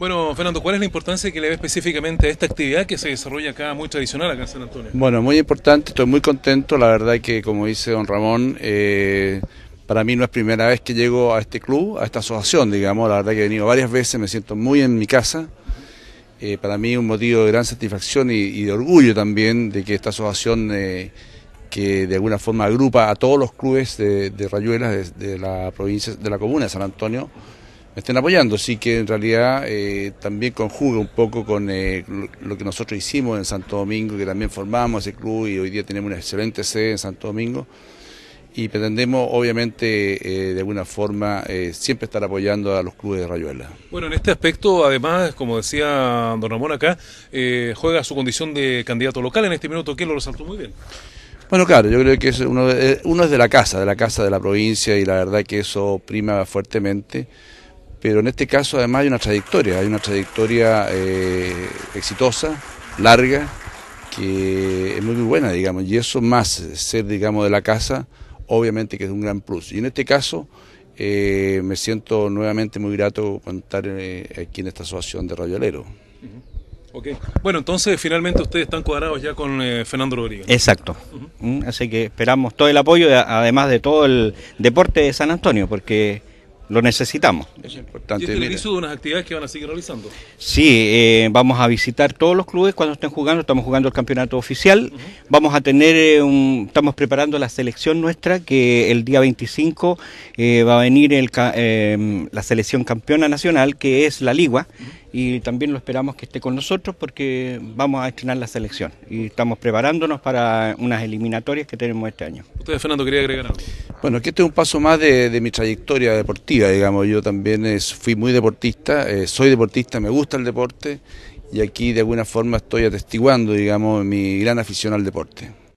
Bueno, Fernando, ¿cuál es la importancia que le ve específicamente a esta actividad que se desarrolla acá muy tradicional acá en San Antonio? Bueno, muy importante, estoy muy contento, la verdad que como dice don Ramón, eh, para mí no es primera vez que llego a este club, a esta asociación, digamos, la verdad que he venido varias veces, me siento muy en mi casa. Eh, para mí un motivo de gran satisfacción y, de orgullo también de que esta asociación eh, que de alguna forma agrupa a todos los clubes de, Rayuelas de, de, la provincia, de la comuna de San Antonio, estén apoyando. Así que en realidad eh, también conjuga un poco con eh, lo que nosotros hicimos en Santo Domingo, que también formamos ese club y hoy día tenemos una excelente sede en Santo Domingo. Y pretendemos, obviamente, eh, de alguna forma, siempre estar apoyando a los clubes de Rayuela. Bueno, en este aspecto, además, como decía don Ramón acá, juega su condición de candidato local en este minuto, que lo resaltó muy bien. Bueno, claro, yo creo que uno, uno es de la casa, de la casa de la provincia, y la verdad que eso prima fuertemente pero en este caso además hay una trayectoria, hay una trayectoria eh, exitosa, larga, que es muy, buena, digamos, y eso más ser, digamos, de la casa, obviamente que es un gran plus. Y en este caso eh, me siento nuevamente muy grato contar estar eh, aquí en esta asociación de Rayolero. Okay. Bueno, entonces finalmente ustedes están cuadrados ya con Fernando Rodríguez. Exacto. ¿Mm? Así que esperamos todo el apoyo, además de todo el deporte de San Antonio, porque lo necesitamos. Es importante. ¿Y este inicio de unas actividades que van a seguir realizando? Sí, eh, vamos a visitar todos los clubes cuando estén jugando, estamos jugando el campeonato oficial, vamos a tener, eh, un, estamos preparando la selección nuestra que el día 25 eh, va a venir el, em, la selección campeona nacional que es la Ligua. Y también lo esperamos que esté con nosotros porque vamos a estrenar la selección y estamos preparándonos para unas eliminatorias que tenemos este año. Usted, Fernando, quería agregar algo. Bueno, que este es un paso más de, mi trayectoria deportiva, digamos. Yo también fui muy deportista, eh, soy deportista, me gusta el deporte y aquí de alguna forma estoy atestiguando, digamos, mi gran afición al deporte.